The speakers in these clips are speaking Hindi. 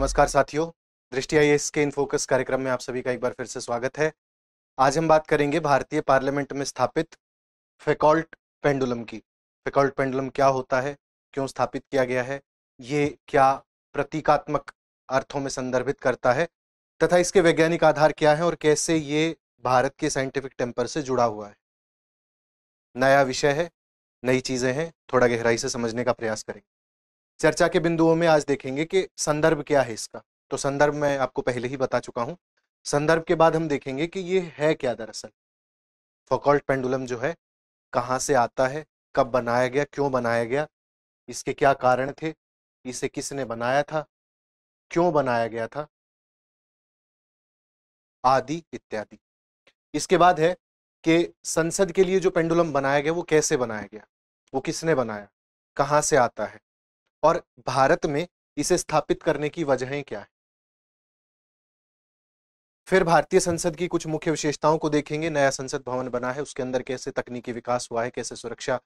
नमस्कार साथियों दृष्टि आई एस के इन फोकस कार्यक्रम में आप सभी का एक बार फिर से स्वागत है आज हम बात करेंगे भारतीय पार्लियामेंट में स्थापित फेकॉल्ट पेंडुलम की फेकॉल्ट पेंडुलम क्या होता है क्यों स्थापित किया गया है ये क्या प्रतीकात्मक अर्थों में संदर्भित करता है तथा इसके वैज्ञानिक आधार क्या है और कैसे ये भारत के साइंटिफिक टेम्पर से जुड़ा हुआ है नया विषय है नई चीजें हैं थोड़ा गहराई से समझने का प्रयास करेंगे चर्चा के बिंदुओं में आज देखेंगे कि संदर्भ क्या है इसका तो संदर्भ मैं आपको पहले ही बता चुका हूँ संदर्भ के बाद हम देखेंगे कि ये है क्या दरअसल फोकॉल्ट पेंडुलम जो है कहाँ से आता है कब बनाया गया क्यों बनाया गया इसके क्या कारण थे इसे किसने बनाया था क्यों बनाया गया था आदि इत्यादि इसके बाद है कि संसद के लिए जो पेंडुलम बनाया गया वो कैसे बनाया गया वो किसने बनाया कहाँ से आता है और भारत में इसे स्थापित करने की वजहें क्या है फिर भारतीय संसद की कुछ मुख्य विशेषताओं को देखेंगे नया संसद भवन बना है उसके अंदर कैसे तकनीकी विकास हुआ है कैसे सुरक्षा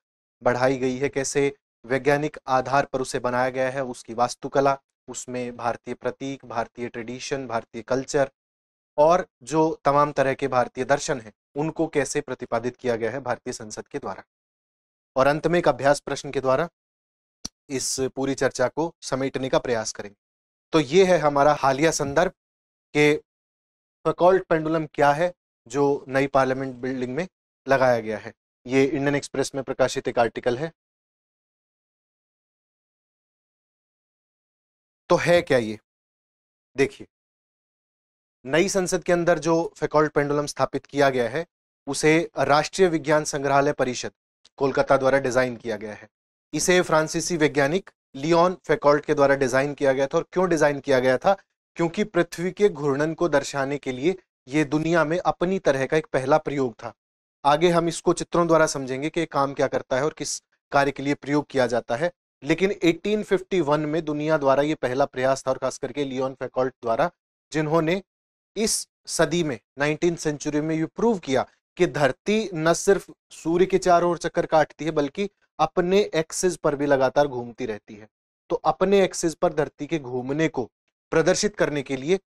बढ़ाई गई है कैसे वैज्ञानिक आधार पर उसे बनाया गया है उसकी वास्तुकला उसमें भारतीय प्रतीक भारतीय ट्रेडिशन भारतीय कल्चर और जो तमाम तरह के भारतीय दर्शन हैं उनको कैसे प्रतिपादित किया गया है भारतीय संसद के द्वारा और अंत में एक अभ्यास प्रश्न के द्वारा इस पूरी चर्चा को समेटने का प्रयास करेंगे तो ये है हमारा हालिया संदर्भ के फकॉल्ट पेंडुलम क्या है जो नई पार्लियामेंट बिल्डिंग में लगाया गया है ये इंडियन एक्सप्रेस में प्रकाशित एक आर्टिकल है तो है क्या ये देखिए नई संसद के अंदर जो फेकॉल्ट पेंडुलम स्थापित किया गया है उसे राष्ट्रीय विज्ञान संग्रहालय परिषद कोलकाता द्वारा डिजाइन किया गया है इसे फ्रांसीसी वैज्ञानिक लियोन फेकॉल्ट के द्वारा डिज़ाइन किया गया था और क्यों डिज़ाइन किया गया था क्योंकि पृथ्वी के घूर्णन को दर्शाने के लिए ये दुनिया में अपनी तरह का एक पहला प्रयोग था आगे हम इसको चित्रों द्वारा समझेंगे कि काम क्या करता है और किस कार्य के लिए प्रयोग किया जाता है लेकिन 1851 में दुनिया द्वारा ये पहला प्रयास था और खास करके लियोन फेकॉल्ट द्वारा जिन्होंने इस सदी में नाइनटीन सेंचुरी में ये प्रूव किया कि धरती न सिर्फ सूर्य के चारों ओर चक्कर काटती है बल्कि अपने एक्सिस पर भी लगातार घूमती रहती है तो अपने एक्सिस पर धरती के घूमने को प्रदर्शित करने के लिए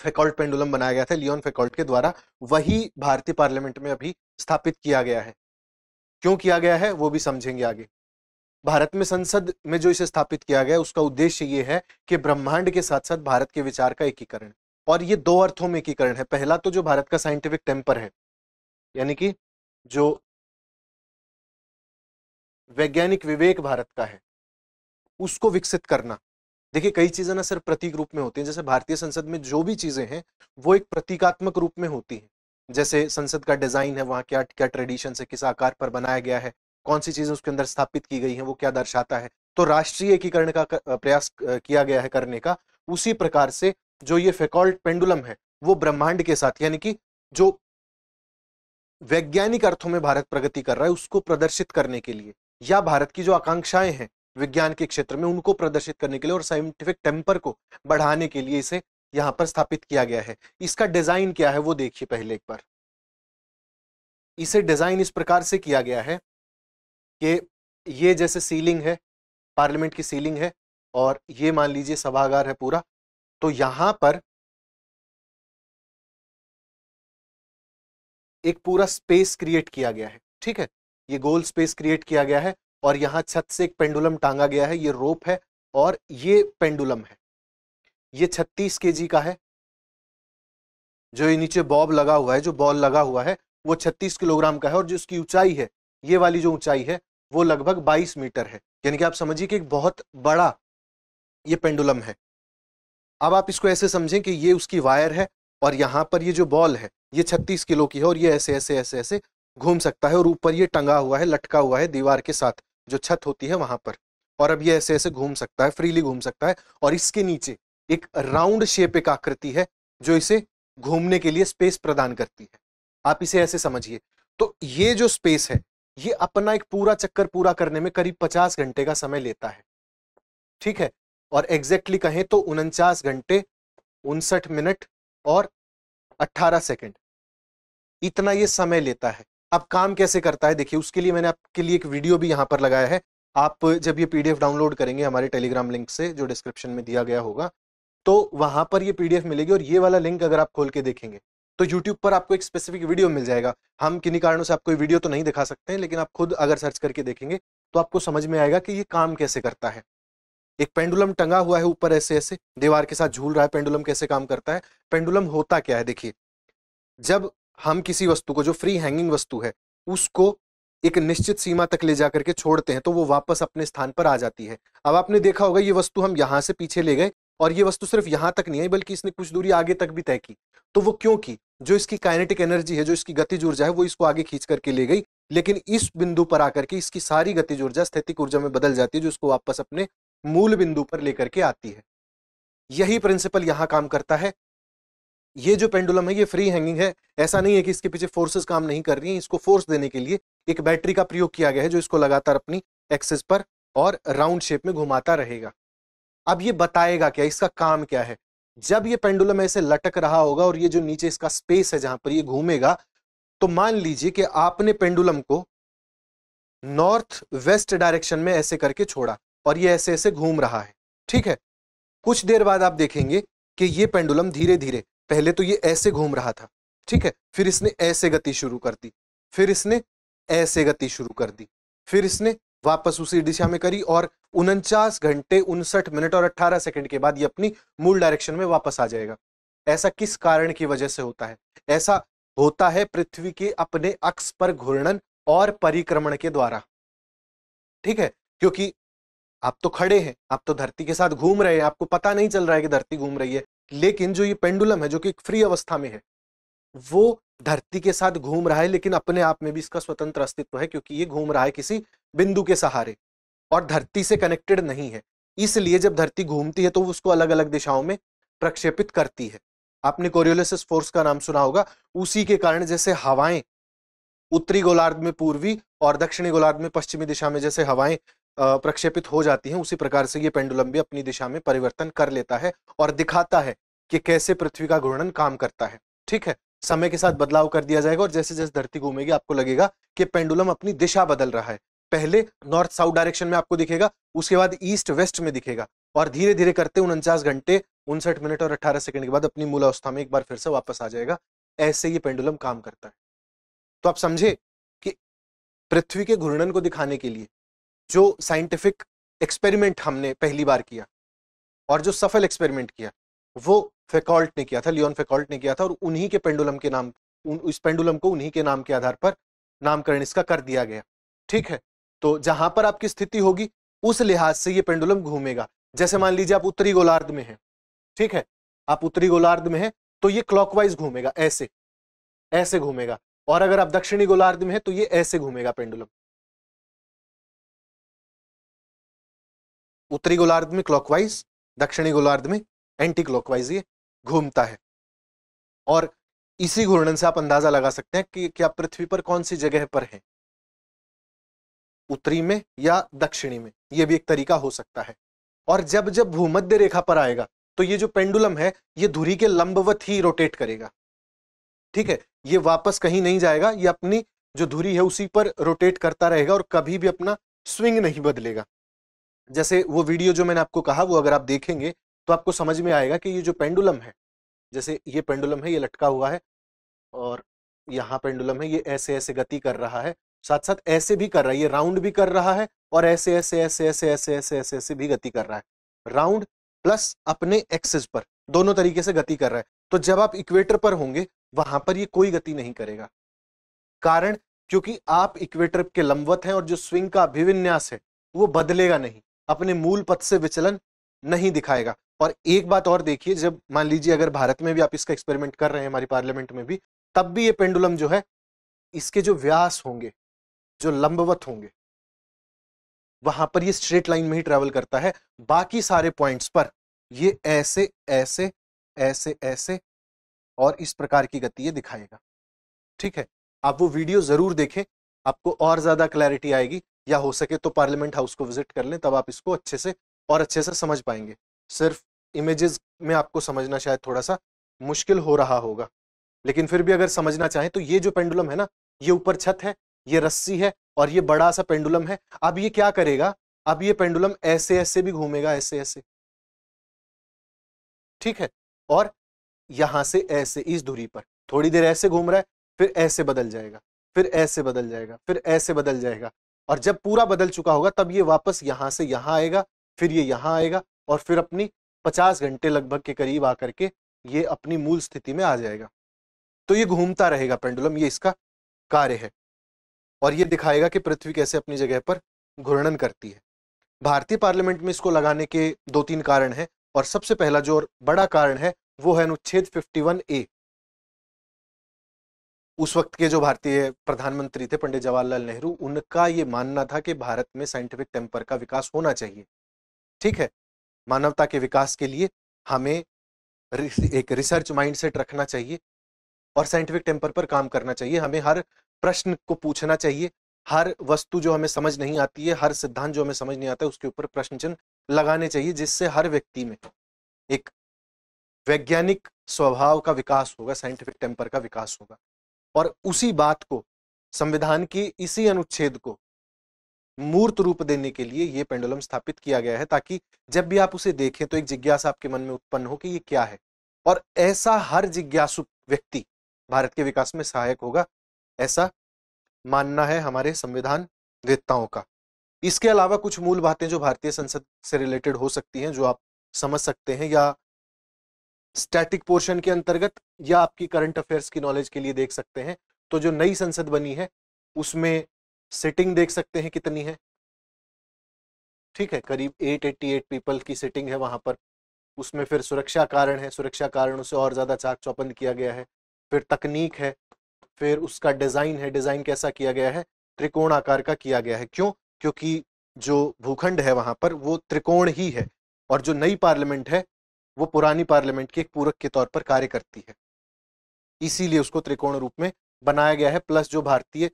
फेकॉल्ट पेंडुलम बनाया गया था लियोन फेकॉल्ट के द्वारा वही भारतीय पार्लियामेंट में अभी स्थापित किया गया है क्यों किया गया है वो भी समझेंगे आगे भारत में संसद में जो इसे स्थापित किया गया उसका उद्देश्य ये है कि ब्रह्मांड के साथ साथ भारत के विचार का एकीकरण और ये दो अर्थों में एकीकरण है पहला तो जो भारत का साइंटिफिक टेम्पर है यानी कि जो वैज्ञानिक विवेक भारत का है उसको विकसित करना देखिए कई चीजें ना सिर्फ प्रतीक रूप में होती हैं जैसे भारतीय संसद में जो भी चीजें हैं वो एक प्रतीकात्मक रूप में होती हैं जैसे संसद का डिजाइन है वहाँ क्या क्या ट्रेडिशन है किस आकार पर बनाया गया है कौन सी चीजें उसके अंदर स्थापित की गई हैं वो क्या दर्शाता है तो राष्ट्रीय एकीकरण का प्रयास किया गया है करने का उसी प्रकार से जो ये फेकॉल्ट पेंडुलम है वो ब्रह्मांड के साथ यानी कि जो वैज्ञानिक अर्थों में भारत प्रगति कर रहा है उसको प्रदर्शित करने के लिए या भारत की जो आकांक्षाएं हैं विज्ञान के क्षेत्र में उनको प्रदर्शित करने के लिए और साइंटिफिक टेम्पर को बढ़ाने के लिए इसे यहां पर स्थापित किया गया है इसका डिजाइन क्या है वो देखिए पहले एक बार इसे डिजाइन इस प्रकार से किया गया है कि ये जैसे सीलिंग है पार्लियामेंट की सीलिंग है और ये मान लीजिए सभागार है पूरा तो यहां पर एक पूरा स्पेस क्रिएट किया गया है ठीक है ये गोल स्पेस क्रिएट किया गया है और यहाँ छत से एक पेंडुलम टांगा गया है ये रोप है और ये पेंडुलम है ये छत्तीस के का है जो ये नीचे बॉब लगा हुआ है जो बॉल लगा हुआ है वो 36 किलोग्राम का है और जो उसकी ऊंचाई है ये वाली जो ऊंचाई है वो लगभग 22 मीटर है यानी कि आप समझिए कि एक बहुत बड़ा ये पेंडुलम है अब आप इसको ऐसे समझें कि ये उसकी वायर है और यहाँ पर ये जो बॉल है ये छत्तीस किलो की है और ये ऐसे ऐसे ऐसे ऐसे घूम सकता है और ऊपर ये टंगा हुआ है लटका हुआ है दीवार के साथ जो छत होती है वहां पर और अब ये ऐसे ऐसे घूम सकता है फ्रीली घूम सकता है और इसके नीचे एक राउंड शेप एक आकृति है जो इसे घूमने के लिए स्पेस प्रदान करती है आप इसे ऐसे समझिए तो ये जो स्पेस है ये अपना एक पूरा चक्कर पूरा करने में करीब पचास घंटे का समय लेता है ठीक है और एग्जैक्टली कहें तो उनचास घंटे उनसठ मिनट और 18 सेकंड इतना ये समय लेता है अब काम कैसे करता है देखिए उसके लिए मैंने आपके लिए एक वीडियो भी यहाँ पर लगाया है आप जब ये पीडीएफ डाउनलोड करेंगे हमारे टेलीग्राम लिंक से जो डिस्क्रिप्शन में दिया गया होगा तो वहां पर ये पीडीएफ मिलेगी और ये वाला लिंक अगर आप खोल के देखेंगे तो यूट्यूब पर आपको एक स्पेसिफिक वीडियो मिल जाएगा हम किन्हीं कारणों से आपको वीडियो तो नहीं दिखा सकते हैं लेकिन आप खुद अगर सर्च करके देखेंगे तो आपको समझ में आएगा कि ये काम कैसे करता है एक पेंडुलम टंगा हुआ है ऊपर ऐसे ऐसे दीवार के साथ झूल रहा है पेंडुलम कैसे काम करता है पेंडुलम होता क्या है देखिए जब हम किसी वस्तु को जो फ्री हैंगिंग वस्तु है उसको एक निश्चित सीमा तक ले जाकर के छोड़ते हैं तो वो वापस अपने स्थान पर आ जाती है अब आपने देखा होगा ये वस्तु हम यहाँ से पीछे ले गए और ये वस्तु सिर्फ यहाँ तक नहीं आई बल्कि इसने कुछ दूरी आगे तक भी तय की तो वो क्यों की जो इसकी काइनेटिक एनर्जी है जो इसकी गतिज ऊर्जा है वो इसको आगे खींच करके ले गई लेकिन इस बिंदु पर आकर के इसकी सारी गतिज ऊर्जा स्थितिक ऊर्जा में बदल जाती है जो इसको वापस अपने मूल बिंदु पर लेकर के आती है यही प्रिंसिपल यहाँ काम करता है ये जो पेंडुलम है ये फ्री हैंगिंग है ऐसा नहीं है कि इसके पीछे फोर्सेस काम नहीं कर रही हैं इसको फोर्स देने के लिए एक बैटरी का प्रयोग किया गया है जो इसको लगातार अपनी एक्सेस पर और राउंड शेप में घुमाता रहेगा अब ये बताएगा क्या इसका काम क्या है जब ये पेंडुलम ऐसे लटक रहा होगा और ये जो नीचे इसका स्पेस है जहां पर ये घूमेगा तो मान लीजिए कि आपने पेंडुलम को नॉर्थ वेस्ट डायरेक्शन में ऐसे करके छोड़ा और ये ऐसे ऐसे घूम रहा है ठीक है कुछ देर बाद आप देखेंगे कि ये पेंडुलम धीरे धीरे पहले तो ये ऐसे घूम रहा था ठीक है फिर इसने ऐसे गति शुरू कर दी फिर इसने ऐसे गति शुरू कर दी फिर इसने वापस उसी दिशा में करी और उनचास घंटे उनसठ मिनट और अट्ठारह सेकंड के बाद ये अपनी मूल डायरेक्शन में वापस आ जाएगा ऐसा किस कारण की वजह से होता है ऐसा होता है पृथ्वी के अपने अक्स पर घूर्णन और परिक्रमण के द्वारा ठीक है क्योंकि आप तो खड़े हैं आप तो धरती के साथ घूम रहे हैं आपको पता नहीं चल रहा है कि धरती घूम रही है लेकिन जो ये पेंडुलम है जो कि फ्री अवस्था में है वो धरती के साथ घूम रहा है लेकिन अपने आप में भी इसका स्वतंत्र अस्तित्व है क्योंकि ये घूम रहा है किसी बिंदु के सहारे और धरती से कनेक्टेड नहीं है इसलिए जब धरती घूमती है तो उसको अलग अलग दिशाओं में प्रक्षेपित करती है आपने कोरियोलिस फोर्स का नाम सुना होगा उसी के कारण जैसे हवाएं उत्तरी गोलार्ध में पूर्वी और दक्षिणी गोलार्ध में पश्चिमी दिशा में जैसे हवाएं प्रक्षेपित हो जाती हैं उसी प्रकार से ये पेंडुलम भी अपनी दिशा में परिवर्तन कर लेता है और दिखाता है कि कैसे पृथ्वी का घूर्णन काम करता है ठीक है समय के साथ बदलाव कर दिया जाएगा और जैसे जैसे धरती घूमेगी आपको लगेगा कि पेंडुलम अपनी दिशा बदल रहा है पहले नॉर्थ साउथ डायरेक्शन में आपको दिखेगा उसके बाद ईस्ट वेस्ट में दिखेगा और धीरे धीरे करते उनचास घंटे उनसठ मिनट और अट्ठारह सेकंड के बाद अपनी मूलावस्था में एक बार फिर से वापस आ जाएगा ऐसे ये पेंडुलम काम करता है तो आप समझे कि पृथ्वी के घूर्णन को दिखाने के लिए जो साइंटिफिक एक्सपेरिमेंट हमने पहली बार किया और जो सफल एक्सपेरिमेंट किया वो फेकॉल्ट ने किया था लियोन फेकॉल्ट ने किया था और उन्हीं के पेंडुलम के नाम उन, इस पेंडुलम को उन्हीं के नाम के आधार पर नामकरण इसका कर दिया गया ठीक है तो जहां पर आपकी स्थिति होगी उस लिहाज से ये पेंडुलम घूमेगा जैसे मान लीजिए आप उत्तरी गोलार्ध में हैं ठीक है आप उत्तरी गोलार्ध में हैं तो ये क्लॉकवाइज घूमेगा ऐसे ऐसे घूमेगा और अगर आप दक्षिणी गोलार्ध में हैं तो ये ऐसे घूमेगा पेंडुलम उत्तरी गोलार्ध में क्लॉकवाइज दक्षिणी गोलार्ध में एंटी क्लॉकवाइज ये घूमता है और इसी घूर्णन से आप अंदाजा लगा सकते हैं कि क्या पृथ्वी पर कौन सी जगह पर है उत्तरी में या दक्षिणी में यह भी एक तरीका हो सकता है और जब जब भूमध्य रेखा पर आएगा तो ये जो पेंडुलम है ये धुरी के लंबवत ही रोटेट करेगा ठीक है ये वापस कहीं नहीं जाएगा ये अपनी जो धुरी है उसी पर रोटेट करता रहेगा और कभी भी अपना स्विंग नहीं बदलेगा जैसे वो वीडियो जो मैंने आपको कहा वो अगर आप देखेंगे तो आपको समझ में आएगा कि ये जो पेंडुलम है जैसे ये पेंडुलम है ये लटका हुआ है और यहाँ पेंडुलम है ये ऐसे ऐसे गति कर रहा है साथ साथ ऐसे भी कर रहा है ये राउंड भी कर रहा है और ऐसे ऐसे ऐसे ऐसे ऐसे ऐसे ऐसे ऐसे भी गति कर रहा है राउंड प्लस अपने एक्सेस पर दोनों तरीके से गति कर रहा है तो जब आप इक्वेटर पर होंगे वहां पर ये कोई गति नहीं करेगा कारण क्योंकि आप इक्वेटर के लंबवत हैं और जो स्विंग का अभिविन्यास है वो बदलेगा नहीं अपने मूल पथ से विचलन नहीं दिखाएगा और एक बात और देखिए जब मान लीजिए अगर भारत में भी आप इसका एक्सपेरिमेंट कर रहे हैं हमारी पार्लियामेंट में भी तब भी ये पेंडुलम जो है इसके जो व्यास होंगे जो लंबवत होंगे वहां पर ये स्ट्रेट लाइन में ही ट्रेवल करता है बाकी सारे पॉइंट्स पर ये ऐसे ऐसे ऐसे ऐसे और इस प्रकार की गति ये दिखाएगा ठीक है आप वो वीडियो जरूर देखें आपको और ज्यादा क्लैरिटी आएगी या हो सके तो पार्लियामेंट हाउस को विजिट कर लें तब आप इसको अच्छे से और अच्छे से समझ पाएंगे सिर्फ इमेजेस में आपको समझना शायद थोड़ा सा मुश्किल हो रहा होगा लेकिन फिर भी अगर समझना चाहें तो ये जो पेंडुलम है ना ये ऊपर छत है ये रस्सी है और ये बड़ा सा पेंडुलम है अब ये क्या करेगा अब ये पेंडुलम ऐसे ऐसे भी घूमेगा ऐसे ऐसे ठीक है और यहां से ऐसे इस दूरी पर थोड़ी देर ऐसे घूम रहा है फिर ऐसे बदल जाएगा फिर ऐसे बदल जाएगा फिर ऐसे बदल जाएगा और जब पूरा बदल चुका होगा तब ये वापस यहाँ से यहाँ आएगा फिर ये यहाँ आएगा और फिर अपनी पचास घंटे लगभग के करीब आकर के ये अपनी मूल स्थिति में आ जाएगा तो ये घूमता रहेगा पेंडुलम ये इसका कार्य है और ये दिखाएगा कि पृथ्वी कैसे अपनी जगह पर घूर्णन करती है भारतीय पार्लियामेंट में इसको लगाने के दो तीन कारण हैं और सबसे पहला जो और बड़ा कारण है वो है अनुच्छेद 51 ए उस वक्त के जो भारतीय प्रधानमंत्री थे पंडित जवाहरलाल नेहरू उनका ये मानना था कि भारत में साइंटिफिक टेम्पर का विकास होना चाहिए ठीक है मानवता के विकास के लिए हमें एक रिसर्च माइंडसेट रखना चाहिए और साइंटिफिक टेम्पर पर काम करना चाहिए हमें हर प्रश्न को पूछना चाहिए हर वस्तु जो हमें समझ नहीं आती है हर सिद्धांत जो हमें समझ नहीं आता है उसके ऊपर प्रश्न चिन्ह लगाने चाहिए जिससे हर व्यक्ति में एक वैज्ञानिक स्वभाव का विकास होगा साइंटिफिक टेम्पर का विकास होगा और उसी बात को संविधान के इसी अनुच्छेद को मूर्त रूप देने के लिए ये पेंडुलम स्थापित किया गया है ताकि जब भी आप उसे देखें तो एक जिज्ञासा आपके मन में उत्पन्न हो कि ये क्या है और ऐसा हर जिज्ञासु व्यक्ति भारत के विकास में सहायक होगा ऐसा मानना है हमारे संविधान वेताओं का इसके अलावा कुछ मूल बातें जो भारतीय संसद से रिलेटेड हो सकती हैं जो आप समझ सकते हैं या स्टैटिक पोर्शन के अंतर्गत या आपकी करंट अफेयर्स की नॉलेज के लिए देख सकते हैं तो जो नई संसद बनी है उसमें सिटिंग देख सकते हैं कितनी है ठीक है करीब 888 पीपल की सिटिंग है वहां पर उसमें फिर सुरक्षा कारण है सुरक्षा कारणों से और ज़्यादा चाक चौपंद किया गया है फिर तकनीक है फिर उसका डिज़ाइन है डिज़ाइन कैसा किया गया है त्रिकोण आकार का किया गया है क्यों क्योंकि जो भूखंड है वहां पर वो त्रिकोण ही है और जो नई पार्लियामेंट है वो पुरानी पार्लियामेंट के एक पूरक के तौर पर कार्य करती है इसीलिए उसको त्रिकोण रूप में बनाया गया है प्लस जो भारतीय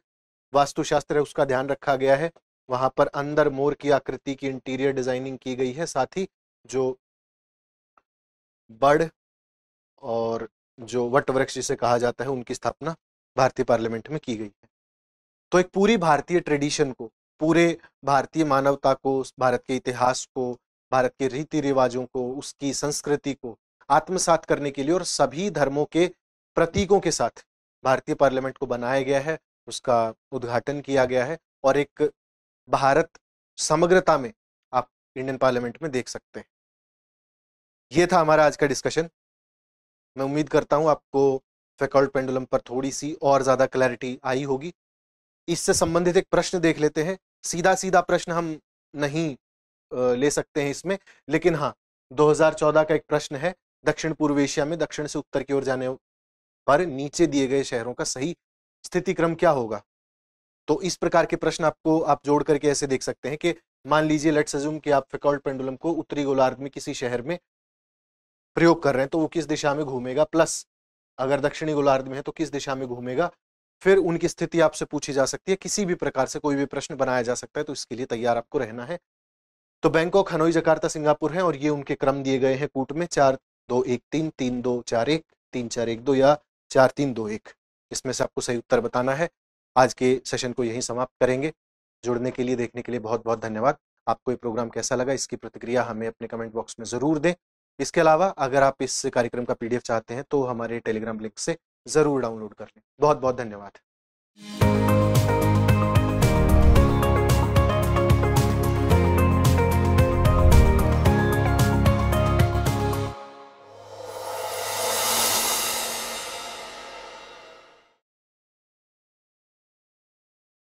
वास्तुशास्त्र है उसका ध्यान रखा गया है वहां पर अंदर मोर की आकृति की इंटीरियर डिजाइनिंग की गई है साथ ही जो बड़ और जो वट वृक्ष जिसे कहा जाता है उनकी स्थापना भारतीय पार्लियामेंट में की गई है तो एक पूरी भारतीय ट्रेडिशन को पूरे भारतीय मानवता को भारत के इतिहास को भारत के रीति रिवाजों को उसकी संस्कृति को आत्मसात करने के लिए और सभी धर्मों के प्रतीकों के साथ भारतीय पार्लियामेंट को बनाया गया है उसका उद्घाटन किया गया है और एक भारत समग्रता में आप इंडियन पार्लियामेंट में देख सकते हैं ये था हमारा आज का डिस्कशन मैं उम्मीद करता हूं आपको फैकॉल्ट पेंडुलम पर थोड़ी सी और ज़्यादा क्लैरिटी आई होगी इससे संबंधित एक प्रश्न देख लेते हैं सीधा सीधा प्रश्न हम नहीं ले सकते हैं इसमें लेकिन हाँ 2014 का एक प्रश्न है दक्षिण पूर्व एशिया में दक्षिण से उत्तर की ओर जाने पर नीचे दिए गए शहरों का सही स्थिति क्रम क्या होगा तो इस प्रकार के प्रश्न आपको आप जोड़ करके ऐसे देख सकते हैं कि मान लीजिए लेट्स अज्यूम कि आप फेकॉल्ड पेंडुलम को उत्तरी गोलार्ध में किसी शहर में प्रयोग कर रहे हैं तो वो किस दिशा में घूमेगा प्लस अगर दक्षिणी गोलार्ध में है तो किस दिशा में घूमेगा फिर उनकी स्थिति आपसे पूछी जा सकती है किसी भी प्रकार से कोई भी प्रश्न बनाया जा सकता है तो इसके लिए तैयार आपको रहना है तो बैंकॉक हनोई जकार्ता सिंगापुर हैं और ये उनके क्रम दिए गए हैं कूट में चार दो एक तीन तीन दो चार एक तीन चार एक दो या चार तीन दो एक इसमें से आपको सही उत्तर बताना है आज के सेशन को यहीं समाप्त करेंगे जुड़ने के लिए देखने के लिए बहुत बहुत धन्यवाद आपको ये प्रोग्राम कैसा लगा इसकी प्रतिक्रिया हमें अपने कमेंट बॉक्स में ज़रूर दें इसके अलावा अगर आप इस कार्यक्रम का पीडीएफ चाहते हैं तो हमारे टेलीग्राम लिंक से ज़रूर डाउनलोड कर लें बहुत बहुत धन्यवाद